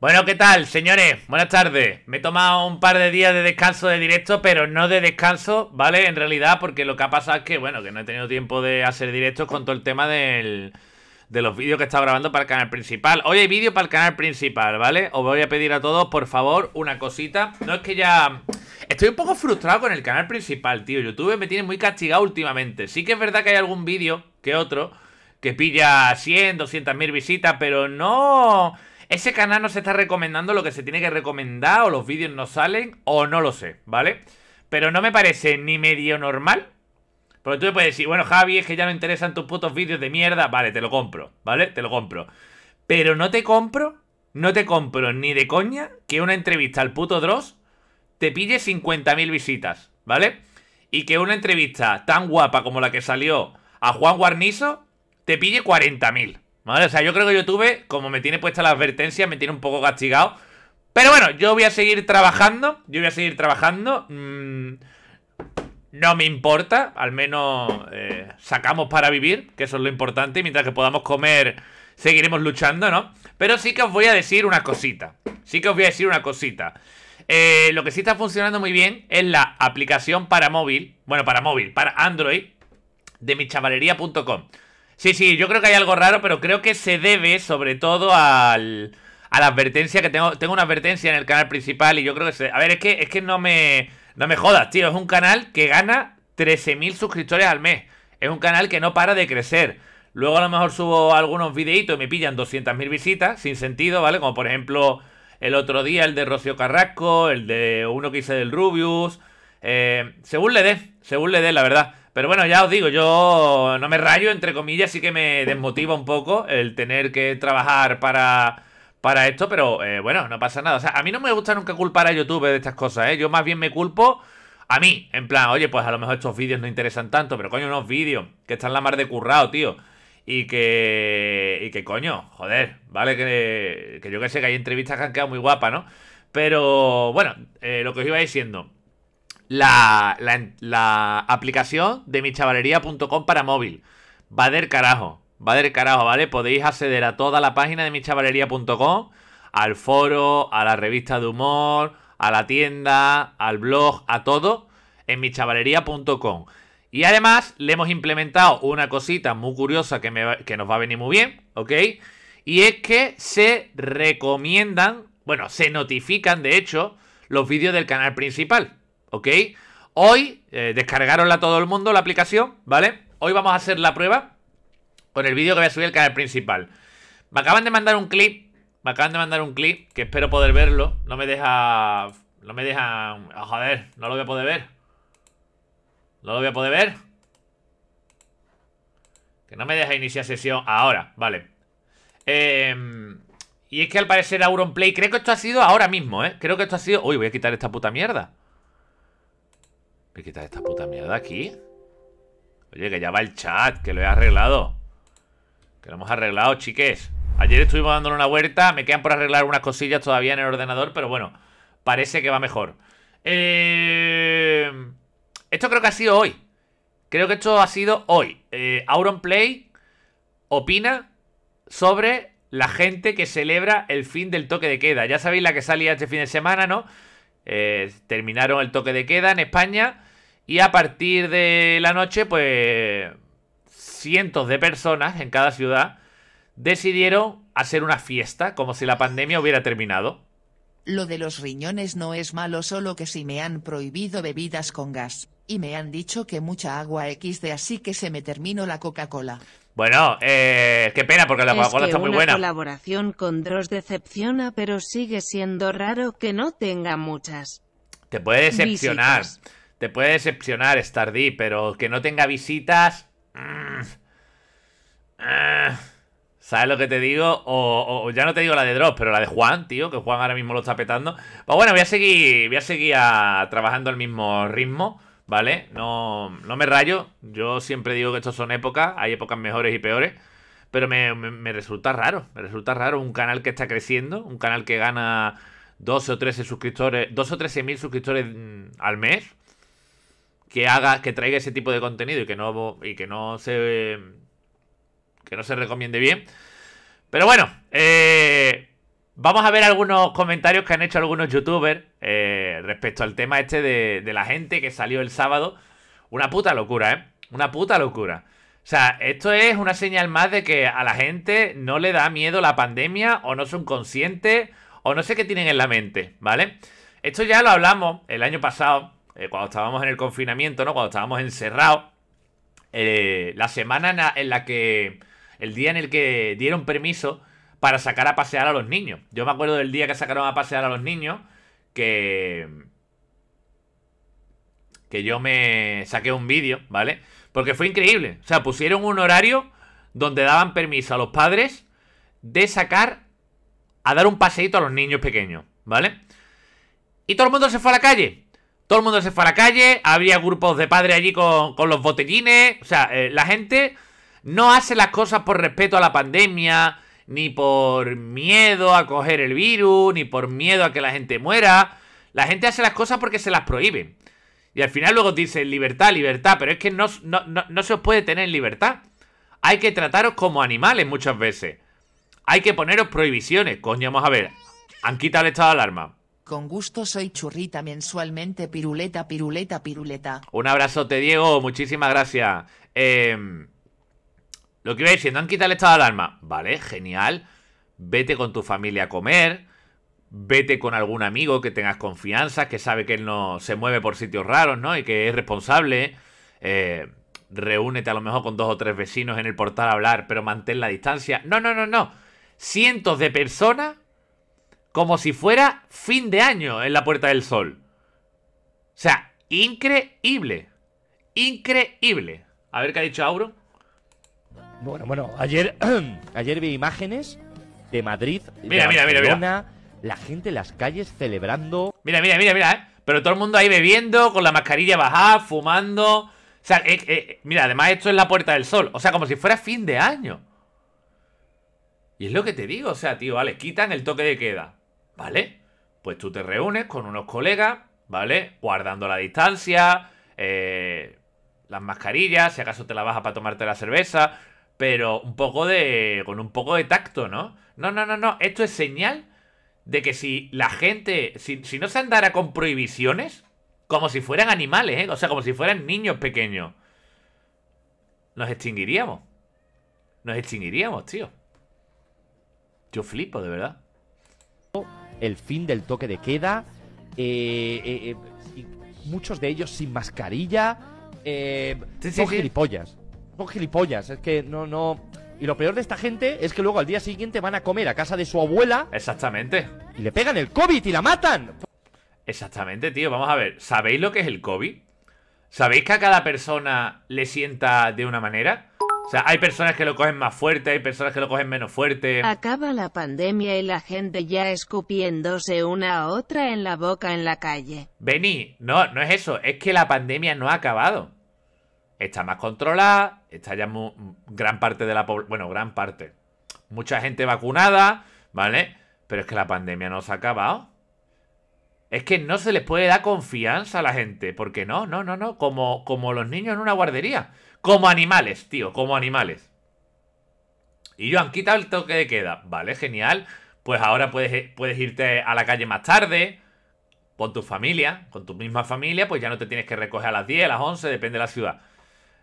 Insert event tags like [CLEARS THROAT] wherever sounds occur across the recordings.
Bueno, ¿qué tal, señores? Buenas tardes. Me he tomado un par de días de descanso de directo, pero no de descanso, ¿vale? En realidad, porque lo que ha pasado es que, bueno, que no he tenido tiempo de hacer directos con todo el tema del, de los vídeos que he estado grabando para el canal principal. Hoy hay vídeo para el canal principal, ¿vale? Os voy a pedir a todos, por favor, una cosita. No es que ya... Estoy un poco frustrado con el canal principal, tío. YouTube me tiene muy castigado últimamente. Sí que es verdad que hay algún vídeo que otro que pilla 100, 200 mil visitas, pero no... Ese canal no se está recomendando lo que se tiene que recomendar, o los vídeos no salen, o no lo sé, ¿vale? Pero no me parece ni medio normal. Porque tú me puedes decir, bueno, Javi, es que ya no interesan tus putos vídeos de mierda. Vale, te lo compro, ¿vale? Te lo compro. Pero no te compro, no te compro ni de coña que una entrevista al puto Dross te pille 50.000 visitas, ¿vale? Y que una entrevista tan guapa como la que salió a Juan Guarnizo te pille 40.000. O sea, yo creo que YouTube, como me tiene puesta la advertencia, me tiene un poco castigado. Pero bueno, yo voy a seguir trabajando. Yo voy a seguir trabajando. Mm, no me importa. Al menos eh, sacamos para vivir, que eso es lo importante. Y mientras que podamos comer, seguiremos luchando, ¿no? Pero sí que os voy a decir una cosita. Sí que os voy a decir una cosita. Eh, lo que sí está funcionando muy bien es la aplicación para móvil. Bueno, para móvil, para Android. De michavalería.com. Sí, sí, yo creo que hay algo raro, pero creo que se debe sobre todo al, a la advertencia que tengo. Tengo una advertencia en el canal principal y yo creo que se... A ver, es que, es que no me... No me jodas, tío. Es un canal que gana 13.000 suscriptores al mes. Es un canal que no para de crecer. Luego a lo mejor subo algunos videitos y me pillan 200.000 visitas, sin sentido, ¿vale? Como por ejemplo el otro día el de Rocío Carrasco, el de uno que hice del Rubius. Eh, según le dé, según le dé, la verdad. Pero bueno, ya os digo, yo no me rayo, entre comillas, sí que me desmotiva un poco el tener que trabajar para, para esto, pero eh, bueno, no pasa nada. O sea, a mí no me gusta nunca culpar a YouTube de estas cosas, ¿eh? Yo más bien me culpo a mí, en plan, oye, pues a lo mejor estos vídeos no interesan tanto, pero coño, unos vídeos que están la mar de currado, tío. Y que, y que coño, joder, vale, que, que yo que sé que hay entrevistas que han quedado muy guapas, ¿no? Pero bueno, eh, lo que os iba diciendo la, aplicación de michavalería.com para móvil. Va del carajo, va del carajo, ¿vale? Podéis acceder a toda la página de michavalería.com, al foro, a la revista de humor, a la tienda, al blog, a todo en michavalería.com. Y además le hemos implementado una cosita muy curiosa que, que, nos va a venir muy bien, ¿ok? Y es que se recomiendan, bueno, se notifican de hecho los vídeos del canal principal. ¿ok? Hoy descargaron eh, descargaronla todo el mundo la aplicación, ¿vale? Hoy vamos a hacer la prueba con el vídeo que voy a subir al canal principal. Me acaban de mandar un clip, me acaban de mandar un clip que espero poder verlo. No me deja, no me deja, ah, joder, no lo voy a poder ver. No lo voy a poder ver. Que no me deja iniciar sesión ahora, vale. Em, y es que al parecer play, creo que esto ha sido ahora mismo, ¿eh? Creo que esto ha sido... Uy, voy a quitar esta puta mierda. Voy a quitar esta puta mierda aquí. Oye, que ya va el chat, que lo he arreglado. Que lo hemos arreglado, chiques. Ayer estuvimos dándole una vuelta. Me quedan por arreglar unas cosillas todavía en el ordenador, pero bueno, parece que va mejor. Eh, esto creo que ha sido hoy. Creo que esto ha sido hoy. Eh, Play opina sobre la gente que celebra el fin del toque de queda. Ya sabéis la que salía este fin de semana, ¿no? Eh, terminaron el toque de queda en España y a partir de la noche, pues cientos de personas en cada ciudad decidieron hacer una fiesta como si la pandemia hubiera terminado. Lo de los riñones no es malo solo que si me han prohibido bebidas con gas, y me han dicho que mucha agua X de así que se me terminó la Coca-Cola. Bueno, eh, qué pena porque la coca está muy buena. colaboración con Dross decepciona, pero sigue siendo raro que no tenga muchas. Te puede decepcionar. Te puede decepcionar Stardy, pero que no tenga visitas. Mm, eh, ¿Sabes lo que te digo? O, ya no te digo la de Dross, pero la de Juan, tío, que Juan ahora mismo lo está petando. Pues bueno, voy a seguir, voy a seguir trabajando al mismo ritmo. ¿vale? No, no me rayo, yo siempre digo que estos son épocas, hay épocas mejores y peores, pero me, resulta raro, me resulta raro un canal que está creciendo, un canal que gana 12 o 13 suscriptores, 2 o 13 mil suscriptores mm, al mes, que haga, que traiga ese tipo de contenido y que no, y que no se, que no se recomiende bien. Pero bueno, eh, Vamos a ver algunos comentarios que han hecho algunos youtubers eh, respecto al tema este de, la gente que salió el sábado. Una puta locura, ¿eh? Una puta locura. O sea, esto es una señal más de que a la gente no le da miedo la pandemia o no son conscientes o no sé qué tienen en la mente, ¿vale? Esto ya lo hablamos el año pasado, eh, cuando estábamos en el confinamiento, ¿no? Cuando estábamos encerrados. Eh, la semana en la que... El día en el que dieron permiso para sacar a pasear a los niños. Yo me acuerdo del día que sacaron a pasear a los niños que... Que yo me saqué un vídeo, ¿vale? Porque fue increíble. O sea, pusieron un horario donde daban permiso a los padres de sacar a dar un paseíto a los niños pequeños, ¿vale? Y todo el mundo se fue a la calle. Todo el mundo se fue a la calle, había grupos de padres allí con, con los botellines. O sea, eh, la gente no hace las cosas por respeto a la pandemia, ni por miedo a coger el virus, ni por miedo a que la gente muera. La gente hace las cosas porque se las prohíben. Y al final luego dicen libertad, libertad, pero es que no, se os puede tener libertad. Hay que trataros como animales muchas veces. Hay que poneros prohibiciones. Coño, vamos a ver. Han quitado el estado de alarma. Con gusto soy churrita mensualmente, piruleta, piruleta, piruleta. Un abrazote, Diego. Muchísimas gracias. Eh... Lo que iba diciendo, han quitado el estado de alarma. Vale, genial. Vete con tu familia a comer. Vete con algún amigo que tengas confianza, que sabe que él no se mueve por sitios raros, ¿no? Y que es responsable. Eh, reúnete a lo mejor con dos o tres vecinos en el portal a hablar, pero mantén la distancia. No, no, no, no. Cientos de personas como si fuera fin de año en la Puerta del Sol. O sea, increíble. Increíble. A ver qué ha dicho Auro. Bueno, bueno, ayer, [CLEARS THROAT] ayer vi imágenes de Madrid, mira, de mira, mira, la gente en las calles celebrando. Mira, mira, mira, mira, ¿eh? Pero todo el mundo ahí bebiendo, con la mascarilla bajada, fumando. O sea, eh, eh, mira, además esto es la Puerta del Sol. O sea, como si fuera fin de año. Y es lo que te digo, o sea, tío, vale, quitan el toque de queda, ¿vale? Pues tú te reúnes con unos colegas, ¿vale? Guardando la distancia, eh, las mascarillas, si acaso te la bajas para tomarte la cerveza, pero un poco de. con un poco de tacto, ¿no? No, no, no, no. Esto es señal de que si la gente. Si, no se andara con prohibiciones, como si fueran animales, ¿eh? O sea, como si fueran niños pequeños. Nos extinguiríamos. Nos extinguiríamos, tío. Yo flipo, de verdad. El fin del toque de queda. Eh, eh, eh muchos de ellos sin mascarilla. Eh, sí, gilipollas gilipollas, es que no, no... Y lo peor de esta gente es que luego al día siguiente van a comer a casa de su abuela. Exactamente. Y le pegan el COVID y la matan. Exactamente, tío. Vamos a ver. ¿Sabéis lo que es el COVID? ¿Sabéis que a cada persona le sienta de una manera? O sea, hay personas que lo cogen más fuerte, hay personas que lo cogen menos fuerte. Acaba la pandemia y la gente ya escupiéndose una a otra en la boca en la calle. Vení, no, no es eso, es que la pandemia no ha acabado. Está más controlada, está ya gran parte de la población, bueno, gran parte, mucha gente vacunada, ¿vale? Pero es que la pandemia no se ha acabado. Es que no se les puede dar confianza a la gente, porque no, no, no, no, como, como los niños en una guardería, como animales, tío, como animales. Y yo han quitado el toque de queda, ¿vale? Genial. Pues ahora puedes, puedes irte a la calle más tarde, con tu familia, con tu misma familia, pues ya no te tienes que recoger a las 10, a las 11, depende de la ciudad.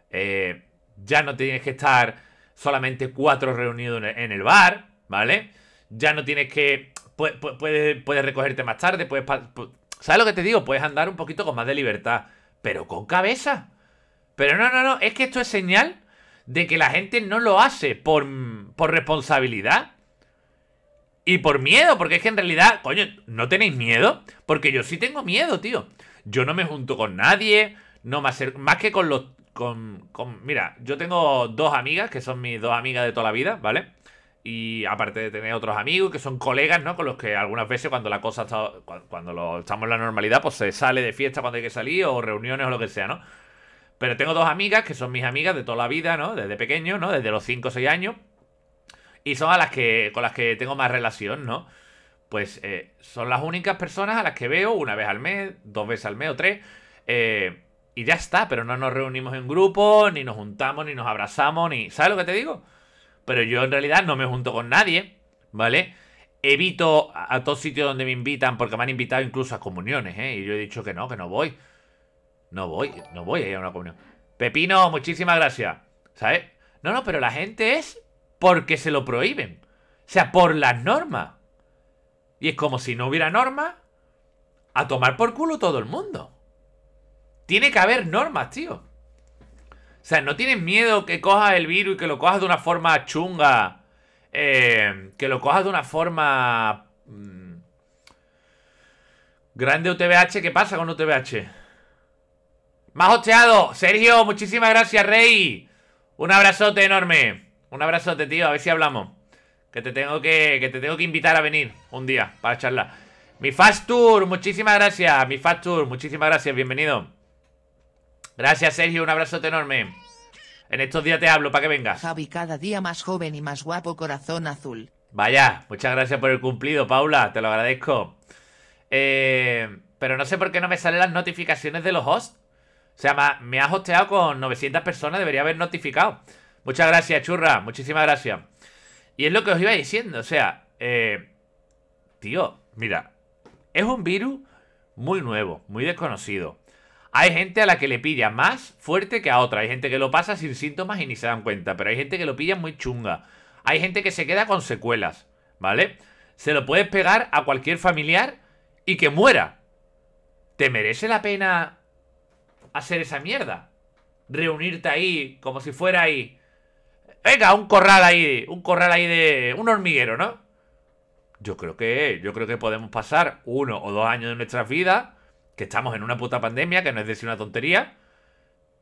Eh, ya no tienes que estar solamente cuatro reunidos en el bar, ¿vale? Ya no tienes que... Puedes, recogerte más tarde, puedes... ¿Sabes lo que te digo? Puedes andar un poquito con más de libertad, pero con cabeza. Pero no, no, no, es que esto es señal de que la gente no lo hace por, por responsabilidad y por miedo, porque es que en realidad, coño, ¿no tenéis miedo? Porque yo sí tengo miedo, tío. Yo no me junto con nadie, no me más que con los con, mira, yo tengo dos amigas, que son mis dos amigas de toda la vida, ¿vale? Y aparte de tener otros amigos, que son colegas, ¿no? Con los que algunas veces cuando la cosa está, cuando lo, estamos en la normalidad, pues se sale de fiesta cuando hay que salir, o reuniones o lo que sea, ¿no? Pero tengo dos amigas, que son mis amigas de toda la vida, ¿no? Desde pequeño, ¿no? Desde los 5 o 6 años. Y son a las que, con las que tengo más relación, ¿no? Pues eh, son las únicas personas a las que veo una vez al mes, dos veces al mes o tres. Eh, y ya está, pero no nos reunimos en grupo, ni nos juntamos, ni nos abrazamos, ni... ¿Sabes lo que te digo? Pero yo en realidad no me junto con nadie, ¿vale? Evito a, todo todos sitios donde me invitan, porque me han invitado incluso a comuniones, ¿eh? Y yo he dicho que no, que no voy. No voy, no voy a ir a una comunión. Pepino, muchísimas gracias. ¿Sabes? No, no, pero la gente es porque se lo prohíben. O sea, por las normas. Y es como si no hubiera normas a tomar por culo todo el mundo. Tiene que haber normas, tío. O sea, no tienes miedo que cojas el virus y que lo cojas de una forma chunga. Eh, que lo cojas de una forma... Mm, grande UTBH. ¿Qué pasa con UTBH? Más hosteado. Sergio, muchísimas gracias, Rey. Un abrazote enorme. Un abrazote, tío. A ver si hablamos. Que te tengo que, que, te tengo que invitar a venir un día para charlar. Mi Fast Tour, muchísimas gracias. Mi Fast Tour, muchísimas gracias. Bienvenido. Gracias, Sergio. Un abrazote enorme. En estos días te hablo para que vengas. Javi, cada día más joven y más guapo, corazón azul. Vaya, muchas gracias por el cumplido, Paula. Te lo agradezco. Eh, pero no sé por qué no me salen las notificaciones de los hosts. O sea, me has hosteado con 900 personas, debería haber notificado. Muchas gracias, churra. Muchísimas gracias. Y es lo que os iba diciendo, o sea, eh, tío, mira, es un virus muy nuevo, muy desconocido. Hay gente a la que le pilla más fuerte que a otra. Hay gente que lo pasa sin síntomas y ni se dan cuenta. Pero hay gente que lo pilla muy chunga. Hay gente que se queda con secuelas, ¿vale? Se lo puedes pegar a cualquier familiar y que muera. ¿Te merece la pena hacer esa mierda? Reunirte ahí como si fuera ahí. Venga, un corral ahí. Un corral ahí de. Un hormiguero, ¿no? Yo creo que. Yo creo que podemos pasar uno o dos años de nuestras vidas que estamos en una puta pandemia, que no es decir una tontería,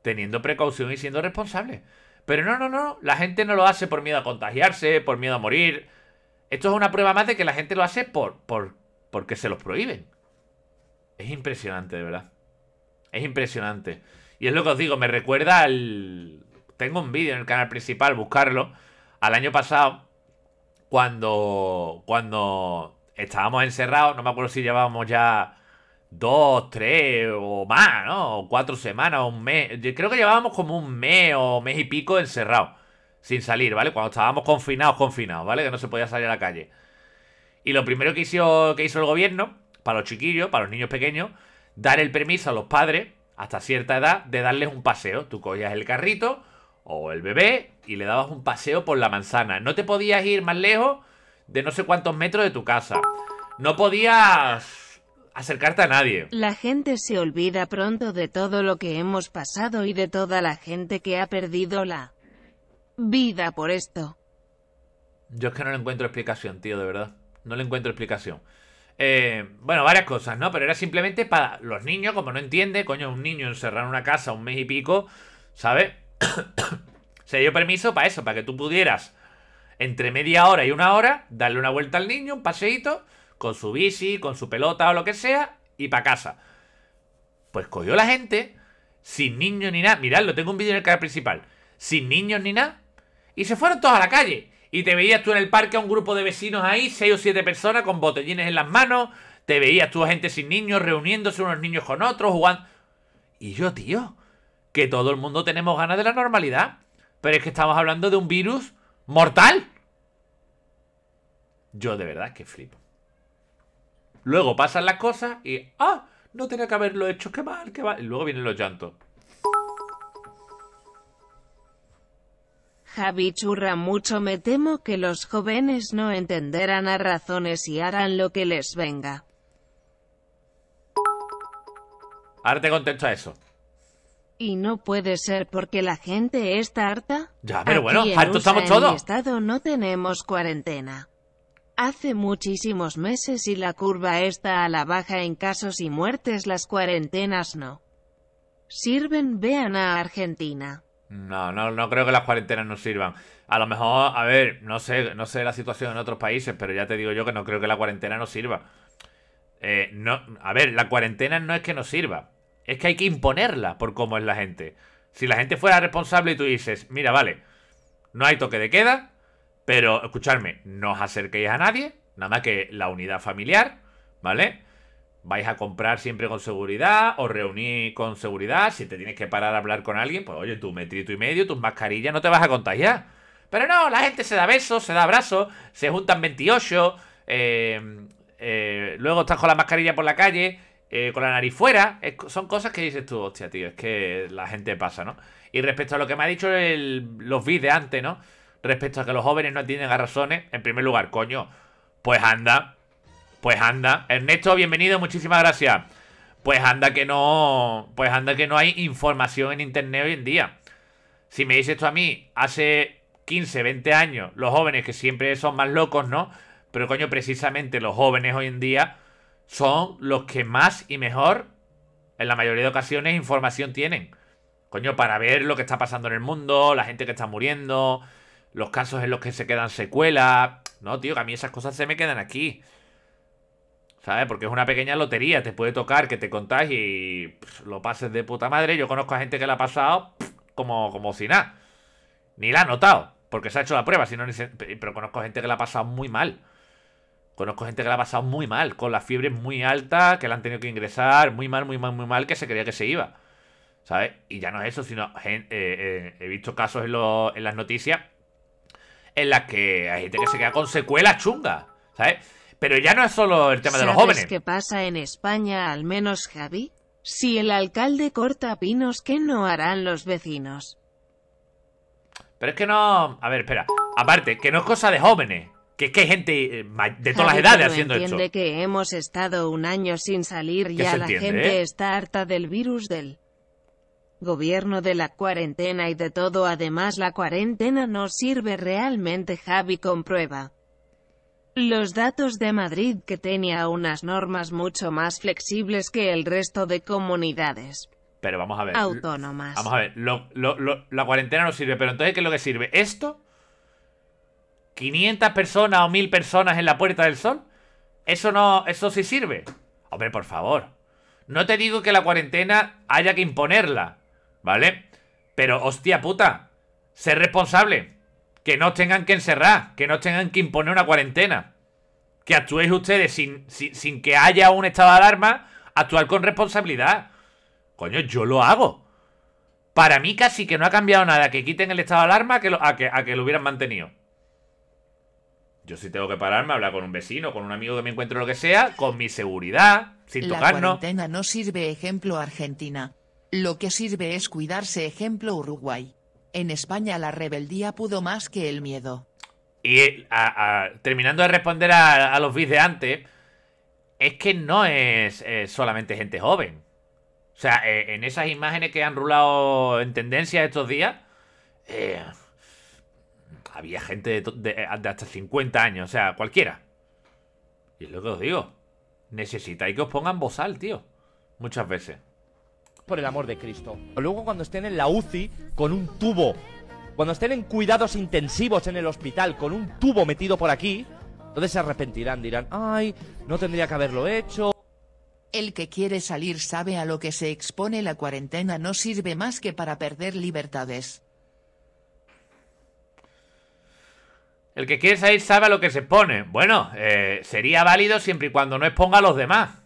teniendo precaución y siendo responsables. Pero no, no, no, la gente no lo hace por miedo a contagiarse, por miedo a morir. Esto es una prueba más de que la gente lo hace por, por porque se los prohíben. Es impresionante, de verdad. Es impresionante. Y es lo que os digo, me recuerda al... Tengo un vídeo en el canal principal, buscarlo, al año pasado, cuando, cuando estábamos encerrados, no me acuerdo si llevábamos ya dos, tres o más, ¿no? O cuatro semanas, un mes. Yo creo que llevábamos como un mes o mes y pico encerrados, sin salir, ¿vale? Cuando estábamos confinados, confinados, ¿vale? Que no se podía salir a la calle. Y lo primero que hizo, que hizo el gobierno, para los chiquillos, para los niños pequeños, dar el permiso a los padres, hasta cierta edad, de darles un paseo. Tú cogías el carrito o el bebé y le dabas un paseo por la manzana. No te podías ir más lejos de no sé cuántos metros de tu casa. No podías acercarte a nadie. La gente se olvida pronto de todo lo que hemos pasado y de toda la gente que ha perdido la vida por esto. Yo es que no le encuentro explicación, tío, de verdad. No le encuentro explicación. Eh, bueno, varias cosas, ¿no? Pero era simplemente para los niños, como no entiende, coño, un niño encerrado en una casa un mes y pico, ¿sabes? [COUGHS] Se dio permiso para eso, para que tú pudieras, entre media hora y una hora, darle una vuelta al niño, un paseíto, con su bici, con su pelota o lo que sea, y para casa. Pues cogió la gente, sin niños ni nada. Mirad, lo tengo un vídeo en el canal principal. Sin niños ni nada. Y se fueron todos a la calle. Y te veías tú en el parque a un grupo de vecinos ahí, seis o siete personas con botellines en las manos. Te veías tú a gente sin niños, reuniéndose unos niños con otros, jugando. Y yo, tío, que todo el mundo tenemos ganas de la normalidad. Pero es que estamos hablando de un virus mortal. Yo de verdad que flipo. Luego pasan las cosas y. ¡Ah! No tenía que haberlo hecho, qué mal, qué mal. Y luego vienen los llantos. Javi Churra mucho me temo que los jóvenes no entenderán a razones y harán lo que les venga. Ahora te contesto a eso. Y no puede ser porque la gente está harta. Ya, pero bueno, hartos estamos todos. estado no tenemos cuarentena hace muchísimos meses y la curva está a la baja en casos y muertes, las cuarentenas no sirven, vean a Argentina. No, no, no creo que las cuarentenas no sirvan. A lo mejor, a ver, no sé, no sé la situación en otros países, pero ya te digo yo que no creo que la cuarentena no sirva. Eh, no, a ver, la cuarentena no es que no sirva, es que hay que imponerla por cómo es la gente. Si la gente fuera responsable y tú dices, mira, vale, no hay toque de queda, pero, escuchadme, no os acerquéis a nadie, nada más que la unidad familiar, ¿vale? Vais a comprar siempre con seguridad, os reunís con seguridad, si te tienes que parar a hablar con alguien, pues oye, tu metrito y medio, tus mascarillas, no te vas a contagiar. Pero no, la gente se da besos, se da abrazos, se juntan 28, eh, eh, luego estás con la mascarilla por la calle, eh, con la nariz fuera. son cosas que dices tú, hostia, tío, es que la gente pasa, ¿no? Y respecto a lo que me ha dicho los vídeos de antes, ¿no? respecto a que los jóvenes no tienen razones, en primer lugar, coño, pues anda, pues anda. Ernesto, bienvenido, muchísimas gracias. Pues anda que no, pues anda que no hay información en internet hoy en día. Si me dices esto a mí, hace 15, 20 años, los jóvenes que siempre son más locos, ¿no? Pero coño, precisamente los jóvenes hoy en día son los que más y mejor, en la mayoría de ocasiones, información tienen. Coño, para ver lo que está pasando en el mundo, la gente que está muriendo, los casos en los que se quedan secuelas. No, tío, que a mí esas cosas se me quedan aquí. ¿Sabes? Porque es una pequeña lotería. Te puede tocar que te contás y lo pases de puta madre. Yo conozco a gente que la ha pasado como, como si nada. Ni la ha notado. Porque se ha hecho la prueba. Sino Pero conozco gente que la ha pasado muy mal. Conozco gente que la ha pasado muy mal. Con la fiebre muy alta... Que la han tenido que ingresar. Muy mal, muy mal, muy mal. Que se creía que se iba. ¿Sabes? Y ya no es eso. Sino eh, eh, he visto casos en, en las noticias en las que hay gente que se queda con secuelas chungas, ¿sabes? Pero ya no es solo el tema de los jóvenes. qué pasa en España, al menos, Javi? Si el alcalde corta pinos, ¿qué no harán los vecinos? Pero es que no... A ver, espera. Aparte, que no es cosa de jóvenes. Que es que hay gente eh, de todas las edades haciendo entiende que hemos estado un año sin salir y a la gente ¿eh? está harta del virus del gobierno de la cuarentena y de todo además la cuarentena no sirve realmente Javi comprueba. Los datos de Madrid que tenía unas normas mucho más flexibles que el resto de comunidades. Pero vamos a ver. Autónomas. Vamos a ver, la cuarentena no sirve, pero entonces ¿qué es lo que sirve? ¿Esto? ¿500 personas o 1000 personas en la Puerta del Sol? Eso no, eso sí sirve. Hombre, por favor. No te digo que la cuarentena haya que imponerla, ¿vale? Pero, hostia puta, ser responsable. Que no tengan que encerrar, que no tengan que imponer una cuarentena. Que actuéis ustedes sin, que haya un estado de alarma, actuar con responsabilidad. Coño, yo lo hago. Para mí casi que no ha cambiado nada que quiten el estado de alarma a que lo, a que, lo hubieran mantenido. Yo sí tengo que pararme, hablar con un vecino, con un amigo que me encuentre lo que sea, con mi seguridad, sin tocarnos. La cuarentena no sirve ejemplo Argentina. Lo que sirve es cuidarse ejemplo Uruguay. En España la rebeldía pudo más que el miedo. Y eh, terminando de responder a, los bits de antes, es que no es, solamente gente joven. O sea, eh, en esas imágenes que han rulado en tendencia estos días, eh, había gente de, de, hasta 50 años, o sea, cualquiera. Y es lo que os digo. Necesitáis que os pongan bozal, tío. Muchas veces por el amor de Cristo. luego cuando estén en la UCI con un tubo, cuando estén en cuidados intensivos en el hospital con un tubo metido por aquí, entonces se arrepentirán, dirán, ay, no tendría que haberlo hecho. El que quiere salir sabe a lo que se expone la cuarentena no sirve más que para perder libertades. El que quiere salir sabe a lo que se expone. Bueno, eh, sería válido siempre y cuando no exponga a los demás.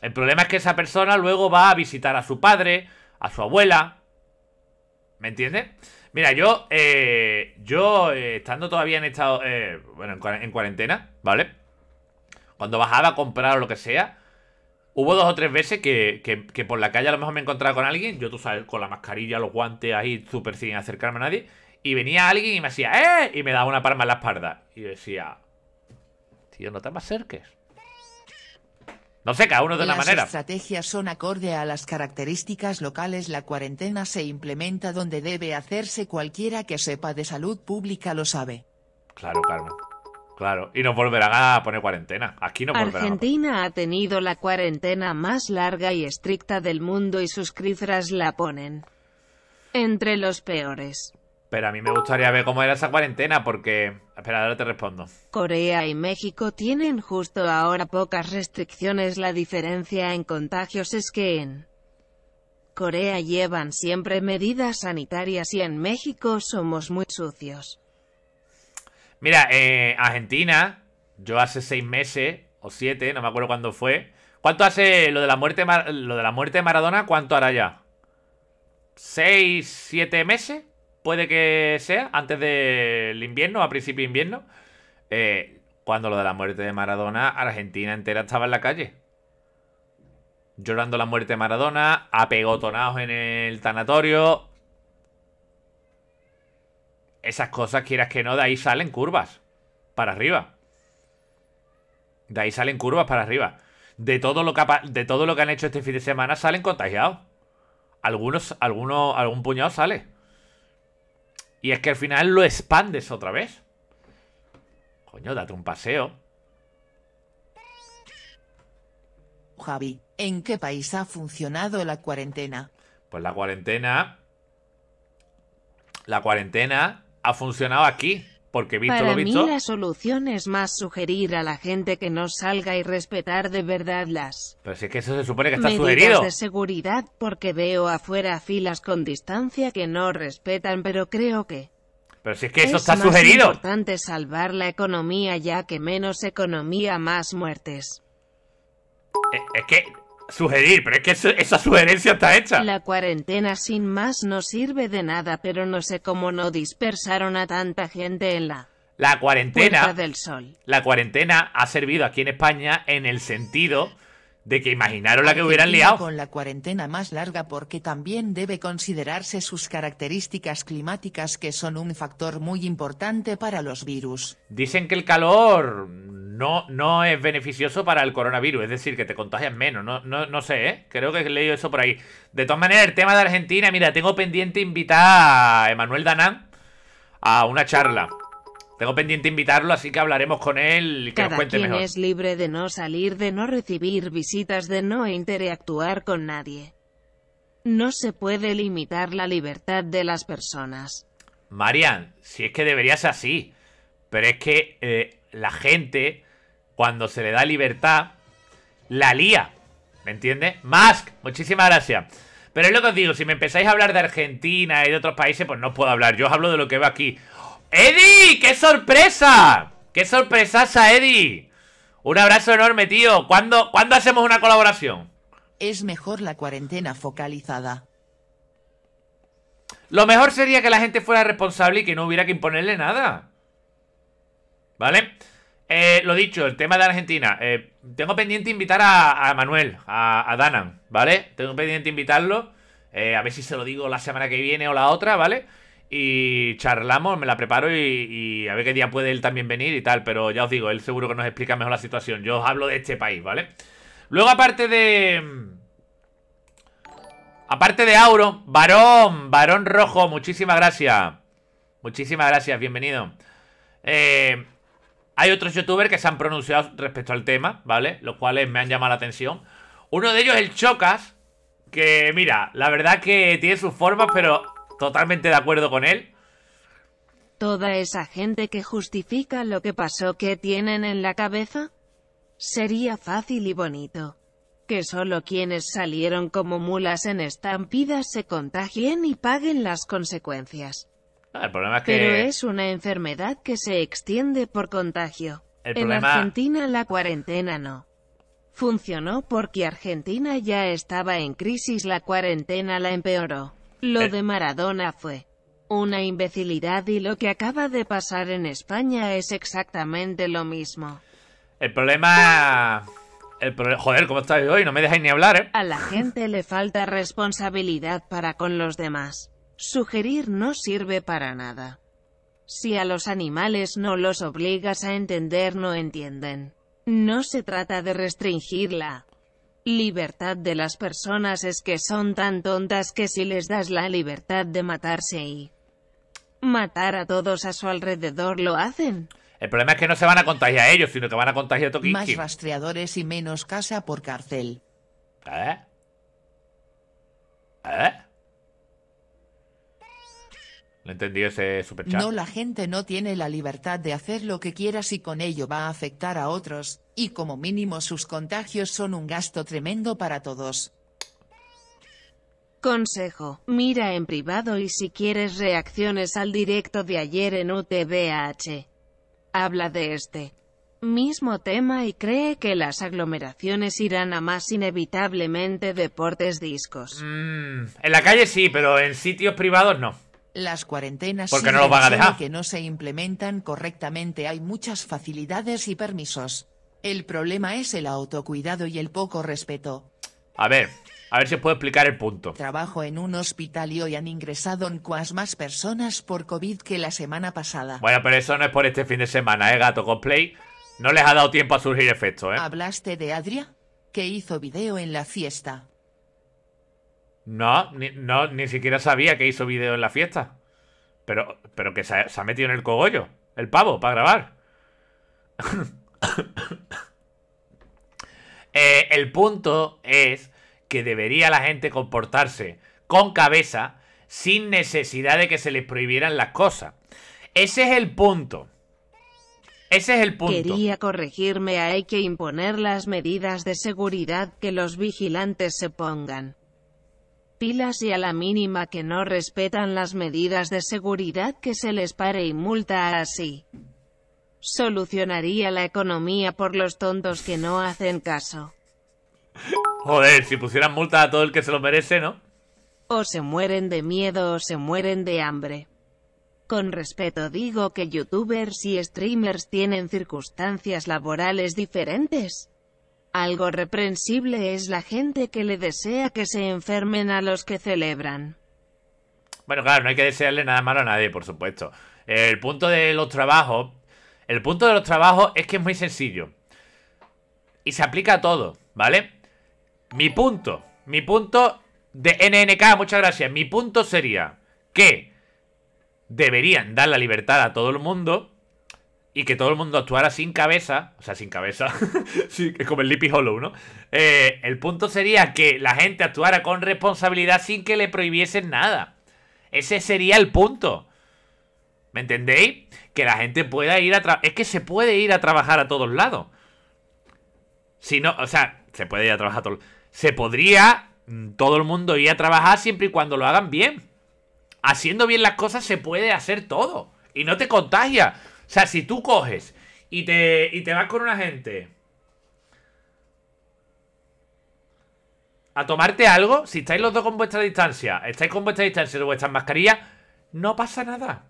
El problema es que esa persona luego va a visitar a su padre, a su abuela. ¿Me entiendes? Mira, yo, eh, yo eh, estando todavía en estado, eh, bueno, en cuarentena, ¿vale? Cuando bajaba a comprar o lo que sea, hubo dos o tres veces que, por la calle a lo mejor me encontraba con alguien, yo tú sabes, con la mascarilla, los guantes ahí, súper sin acercarme a nadie, y venía alguien y me hacía, ¡eh! Y me daba una palma en la espalda. Y yo decía, tío, no te acerques. No sé, uno de una las manera. Las estrategias son acorde a las características locales. La cuarentena se implementa donde debe hacerse. Cualquiera que sepa de salud pública lo sabe. Claro, Carmen. Claro, y nos volverá a poner cuarentena. Aquí no Argentina ha tenido la cuarentena más larga y estricta del mundo y sus cifras la ponen entre los peores. Pero a mí me gustaría ver cómo era esa cuarentena porque... Espera, ahora te respondo. Corea y México tienen justo ahora pocas restricciones. La diferencia en contagios es que en Corea llevan siempre medidas sanitarias y en México somos muy sucios. Mira, eh, Argentina, yo hace seis meses o siete, no me acuerdo cuándo fue. ¿Cuánto hace lo de la muerte, lo de, la muerte de Maradona? ¿Cuánto hará ya? ¿Seis, siete meses? puede que sea, antes del invierno, a principio de invierno, eh, cuando lo de la muerte de Maradona, Argentina entera estaba en la calle. Llorando la muerte de Maradona, apegotonados en el tanatorio. Esas cosas, quieras que no, de ahí salen curvas. Para arriba. De ahí salen curvas para arriba. De todo lo que, de todo lo que han hecho este fin de semana salen contagiados. Algunos, algunos, algún puñado sale. Y es que al final lo expandes otra vez. Coño, date un paseo. Javi, ¿en qué país ha funcionado la cuarentena? Pues la cuarentena... La cuarentena ha funcionado aquí. Porque visto Para lo visto... mí la solución es más sugerir a la gente que no salga y respetar de verdad las... Pero si es que eso se supone que está medidas de seguridad porque veo afuera filas con distancia que no respetan, pero creo que... Pero si es que eso está más sugerido. Es importante salvar la economía ya que menos economía, más muertes. Es, eh, es que Sugerir, pero es que esa sugerencia está hecha. La cuarentena sin más no sirve de nada, pero no sé cómo no dispersaron a tanta gente en la... La cuarentena... del sol. La cuarentena ha servido aquí en España en el sentido de que imaginaron la que hubieran liado. Con la cuarentena más larga porque también debe considerarse sus características climáticas que son un factor muy importante para los virus. Dicen que el calor no, no es beneficioso para el coronavirus, es decir, que te contagias menos, no, no, sé, ¿eh? creo que he leído eso por ahí. De todas maneras, el tema de Argentina, mira, tengo pendiente invitar a Emanuel Danán a una charla. Tengo pendiente invitarlo, así que hablaremos con él y que nos cuente quien mejor. es libre de no salir, de no recibir visitas, de no interactuar con nadie. No se puede limitar la libertad de las personas. Marian, si es que debería ser así. Pero es que eh, la gente, cuando se le da libertad, la lía. ¿Me entiendes? Mask, muchísimas gracias. Pero es lo que os digo, si me empezáis a hablar de Argentina y de otros países, pues no puedo hablar. Yo os hablo de lo que veo aquí. ¡Eddie! ¡Qué sorpresa! ¡Qué sorpresasa, Eddie! Un abrazo enorme, tío. ¿Cuándo, hacemos una colaboración? Es mejor la cuarentena focalizada. Lo mejor sería que la gente fuera responsable y que no hubiera que imponerle nada. ¿Vale? Eh, lo dicho, el tema de Argentina. Eh, tengo pendiente invitar a, Manuel, a, Danan, ¿vale? Tengo pendiente invitarlo. Eh, a ver si se lo digo la semana que viene o la otra, ¿vale? vale y charlamos, me la preparo y, a ver qué día puede él también venir y tal, pero ya os digo, él seguro que nos explica mejor la situación. Yo os hablo de este país, ¿vale? Luego, aparte de... Aparte de Auro, Varón, Varón Rojo, muchísimas gracias. Muchísimas gracias, bienvenido. Eh, hay otros youtubers que se han pronunciado respecto al tema, ¿vale? Los cuales me han llamado la atención. Uno de ellos es el Chocas, que mira, la verdad que tiene sus formas, pero totalmente de acuerdo con él. Toda esa gente que justifica lo que pasó, que tienen en la cabeza? Sería fácil y bonito. Que solo quienes salieron como mulas en estampidas se contagien y paguen las consecuencias. Ah, Pero es una enfermedad que se extiende por contagio. en Argentina la cuarentena no. Funcionó porque Argentina ya estaba en crisis, la cuarentena la empeoró. Lo eh. de Maradona fue una imbecilidad y lo que acaba de pasar en España es exactamente lo mismo. El problema... El Joder, ¿cómo estáis hoy? No me dejáis ni hablar, ¿eh? A la gente le falta responsabilidad para con los demás. Sugerir no sirve para nada. Si a los animales no los obligas a entender, no entienden. No se trata de restringirla, libertad de las personas es que son tan tontas que si les das la libertad de matarse y matar a todos a su alrededor lo hacen. El problema es que no se van a contagiar a ellos, sino que van a contagiar a Tokiki. Más rastreadores y menos casa por cárcel. ¿Eh? ¿Eh? No entendí ese superchat. No, la gente no tiene la libertad de hacer lo que quiera si con ello va a afectar a otros, y como mínimo sus contagios son un gasto tremendo para todos. Consejo, mira en privado y si quieres reacciones al directo de ayer en UTBH. Habla de este mismo tema y cree que las aglomeraciones irán a más inevitablemente deportes discos. Mm, en la calle sí, pero en sitios privados no. Las cuarentenas Porque no lo van a dejar. que no se implementan correctamente hay muchas facilidades y permisos. El problema es el autocuidado y el poco respeto. A ver, a ver si os puedo explicar el punto. Trabajo en un hospital y hoy han ingresado en cuas más personas por COVID que la semana pasada. Bueno, pero eso no es por este fin de semana, ¿eh, gato cosplay? No les ha dado tiempo a surgir efecto, ¿eh? ¿Hablaste de Adria? Que hizo video en la fiesta. No, ni, siquiera sabía que hizo video en la fiesta. Pero, pero que se ha, metido en el cogollo, el pavo, para grabar. [COUGHS] Eh, el punto es que debería la gente comportarse con cabeza sin necesidad de que se les prohibieran las cosas. Ese es el punto. Ese es el punto. Quería corregirme, hay que imponer las medidas de seguridad que los vigilantes se pongan pilas y a la mínima que no respetan las medidas de seguridad que se les pare y multa así. Solucionaría la economía por los tontos que no hacen caso. Joder, si pusieran multa a todo el que se lo merece, ¿no? O se mueren de miedo o se mueren de hambre. Con respeto digo que youtubers y streamers tienen circunstancias laborales diferentes. Algo reprensible es la gente que le desea que se enfermen a los que celebran. Bueno, claro, no hay que desearle nada malo a nadie, por supuesto. El punto de los trabajos... El punto de los trabajos es que es muy sencillo. Y se aplica a todo, ¿vale? Mi punto, mi punto de NNK, muchas gracias. Mi punto sería que deberían dar la libertad a todo el mundo y que todo el mundo actuara sin cabeza, o sea, sin cabeza, [LAUGHS] sí, es como el Lippy Hollow, ¿no? Eh, el punto sería que la gente actuara con responsabilidad sin que le prohibiesen nada. Ese sería el punto. ¿Me entendéis? Que la gente pueda ir a trabajar. Es que se puede ir a trabajar a todos lados. Si no, o sea, se puede ir a trabajar a todos Se podría mm, todo el mundo ir a trabajar siempre y cuando lo hagan bien. Haciendo bien las cosas se puede hacer todo. Y no te contagia. O sea, si tú coges y te, y te vas con una gente a tomarte algo, si estáis los dos con vuestra distancia, estáis con vuestra distancia de vuestras mascarillas, no pasa nada.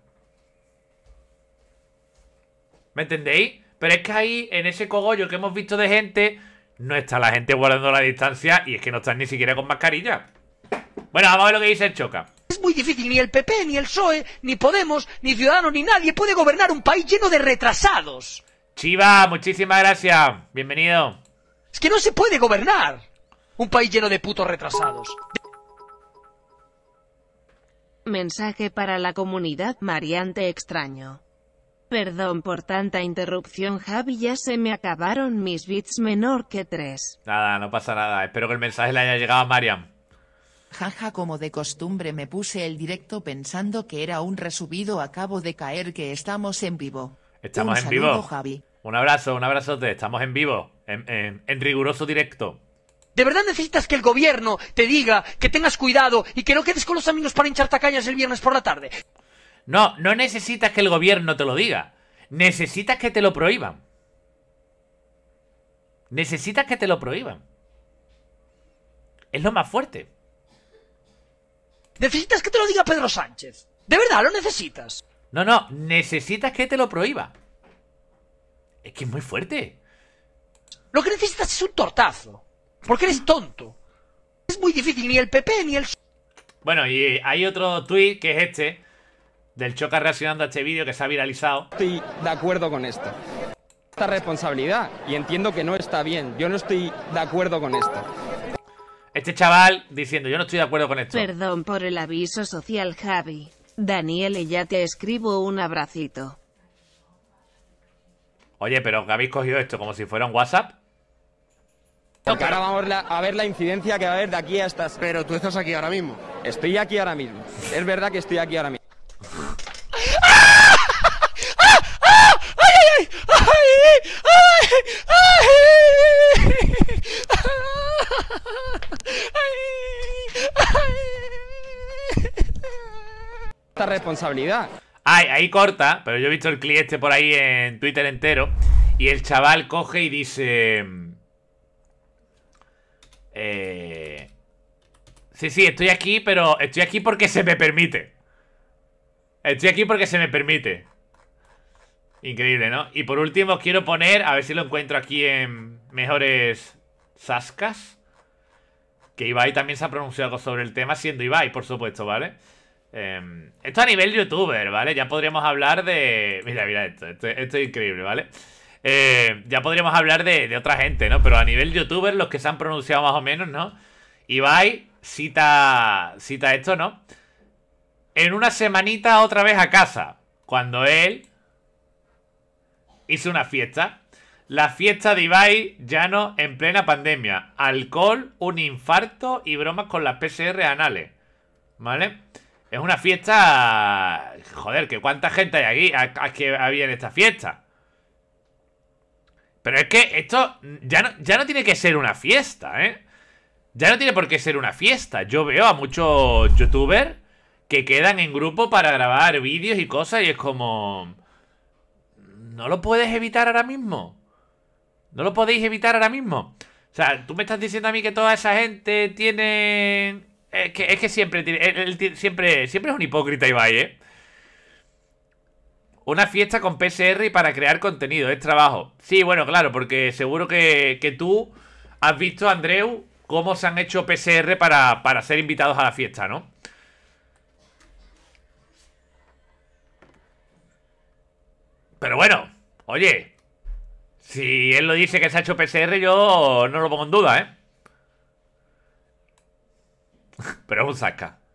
¿Me entendéis? Pero es que ahí, en ese cogollo que hemos visto de gente, no está la gente guardando la distancia y es que no están ni siquiera con mascarilla. Bueno, vamos a ver lo que dice el Choca muy difícil. Ni el PP, ni el PSOE, ni Podemos, ni Ciudadanos, ni nadie puede gobernar un país lleno de retrasados. Chiva, muchísimas gracias. Bienvenido. Es que no se puede gobernar un país lleno de putos retrasados. Mensaje para la comunidad mariante extraño. Perdón por tanta interrupción Javi, ya se me acabaron mis bits menor que tres. Nada, no pasa nada. Espero que el mensaje le haya llegado a Mariam jaja como de costumbre me puse el directo pensando que era un resubido acabo de caer que estamos en vivo. Estamos en vivo. Javi. Un abrazo, un abrazote, estamos en vivo, en, riguroso directo. ¿De verdad necesitas que el gobierno te diga que tengas cuidado y que no quedes con los amigos para hinchar tacañas el viernes por la tarde? No, no necesitas que el gobierno te lo diga. Necesitas que te lo prohíban. Necesitas que te lo prohíban. Es lo más fuerte. Necesitas que te lo diga Pedro Sánchez. De verdad, lo necesitas. No, no, necesitas que te lo prohíba. Es que es muy fuerte. Lo que necesitas es un tortazo. Porque eres tonto. Es muy difícil, ni el PP ni el... Bueno, y eh, hay otro tuit que es este, del Choca reaccionando a este vídeo que se ha viralizado. Estoy de acuerdo con esto. Esta responsabilidad, y entiendo que no está bien, yo no estoy de acuerdo con esto. Este chaval diciendo, yo no estoy de acuerdo con esto. Perdón por el aviso social, Javi. Daniel, ya te escribo un abracito. Oye, pero habéis cogido esto como si fuera un WhatsApp. Porque ahora vamos a ver la incidencia que va a haber de aquí a estas. Pero tú estás aquí ahora mismo. Estoy aquí ahora mismo. Es verdad que estoy aquí ahora mismo. Esta responsabilidad. Ay, ahí corta, pero yo he visto el cliente por ahí en Twitter entero. Y el chaval coge y dice. Eh, sí, sí, estoy aquí, pero estoy aquí porque se me permite. Estoy aquí porque se me permite. Increíble, ¿no? Y por último quiero poner, a ver si lo encuentro aquí en mejores sascas. Que Ibai también se ha pronunciado sobre el tema, siendo Ibai, por supuesto, ¿vale? Em, esto a nivel youtuber, ¿vale? Ya podríamos hablar de... Mira, mira esto, esto, es increíble, ¿vale? Eh, ya podríamos hablar de, otra gente, ¿no? Pero a nivel youtuber, los que se han pronunciado más o menos, ¿no? Ibai cita, cita esto, ¿no? En una semanita otra vez a casa, cuando él hizo una fiesta la fiesta de Ibai no en plena pandemia. Alcohol, un infarto y bromas con las PSR anales. ¿Vale? Es una fiesta... Joder, que cuánta gente hay aquí, que había en esta fiesta. Pero es que esto ya no, ya no tiene que ser una fiesta, ¿eh? Ya no tiene por qué ser una fiesta. Yo veo a muchos youtubers que quedan en grupo para grabar vídeos y cosas y es como... ¿No lo puedes evitar ahora mismo? ¿No lo podéis evitar ahora mismo? O sea, tú me estás diciendo a mí que toda esa gente tiene... Es que, siempre, siempre, siempre es un hipócrita Ibai, ¿eh? Una fiesta con PSR y para crear contenido, es trabajo. Sí, bueno, claro, porque seguro que, tú has visto, Andreu, cómo se han hecho PSR para, para ser invitados a la fiesta, ¿no? Pero bueno, oye, si él lo dice que se ha hecho PCR, yo no lo pongo en duda, ¿eh? Pero es un saca.